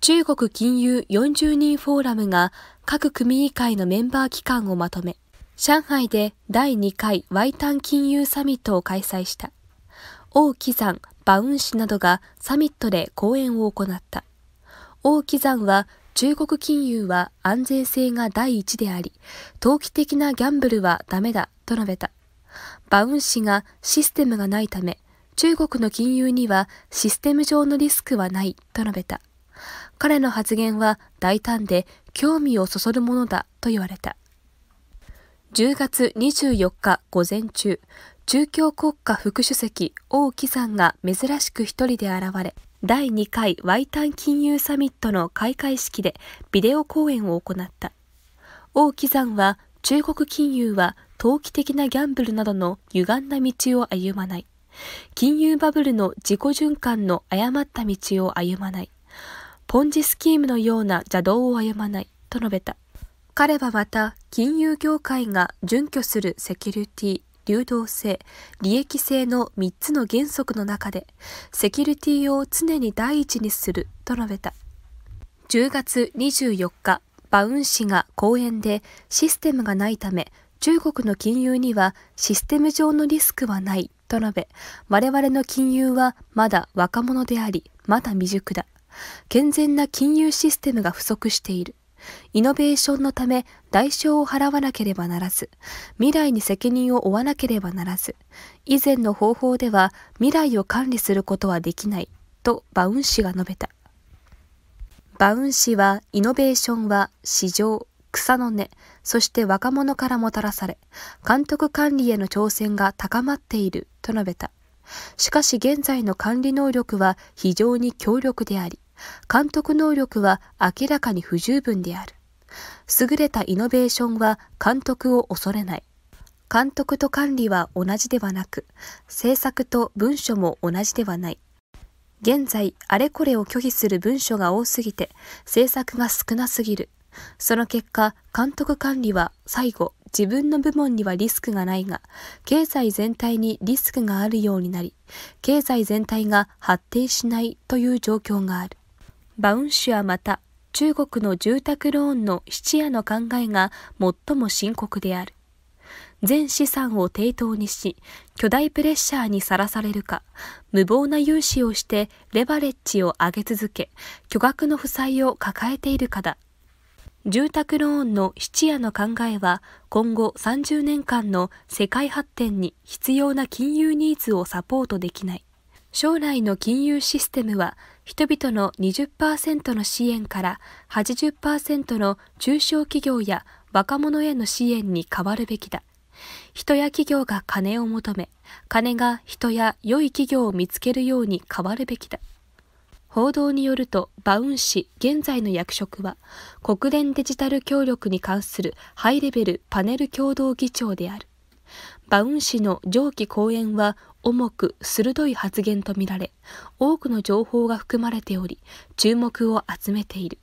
中国金融40人フォーラムが各組委会のメンバー機関をまとめ、上海で第2回ワイタン金融サミットを開催した。王岐山、バウン氏などがサミットで講演を行った。王岐山は中国金融は安全性が第一であり、投機的なギャンブルはダメだと述べた。バウン氏がシステムがないため、中国の金融にはシステム上のリスクはないと述べた。彼の発言は大胆で興味をそそるものだと言われた。10月24日午前中、中共国家副主席王岐山が珍しく一人で現れ、第2回ワイタン金融サミットの開会式でビデオ講演を行った。王岐山は中国金融は投機的なギャンブルなどの歪んだ道を歩まない。金融バブルの自己循環の誤った道を歩まない。ポンジスキームのような邪道を歩まないと述べた。彼はまた、金融業界が準拠するセキュリティ、流動性、利益性の3つの原則の中で、セキュリティを常に第一にすると述べた。10月24日、バウン氏が講演でシステムがないため、中国の金融にはシステム上のリスクはないと述べ、我々の金融はまだ若者であり、まだ未熟だ。健全な金融システムが不足している。イノベーションのため代償を払わなければならず、未来に責任を負わなければならず、以前の方法では未来を管理することはできない、とバウン氏が述べた。バウン氏は、イノベーションは市場、草の根、そして若者からもたらされ、監督管理への挑戦が高まっていると述べた。しかし現在の管理能力は非常に強力であり、監督能力は明らかに不十分である。優れたイノベーションは監督を恐れない。監督と管理は同じではなく、制作と文書も同じではない。現在、あれこれを拒否する文書が多すぎて、制作が少なすぎる。その結果、監督管理は最後、自分の部門にはリスクがないが、経済全体にリスクがあるようになり、経済全体が発展しないという状況がある。バウン氏はまた、中国の住宅ローンの質屋の考えが最も深刻である。全資産を抵当にし、巨大プレッシャーにさらされるか、無謀な融資をしてレバレッジを上げ続け、巨額の負債を抱えているかだ。住宅ローンの質屋の考えは、今後30年間の世界発展に必要な金融ニーズをサポートできない。将来の金融システムは人々の20%の支援から80%の中小企業や若者への支援に変わるべきだ。人や企業が金を求め、金が人や良い企業を見つけるように変わるべきだ。報道によると、バウン氏、現在の役職は、国連デジタル協力に関するハイレベルパネル共同議長である。バウン氏の上記講演は重く鋭い発言とみられ多くの情報が含まれており注目を集めている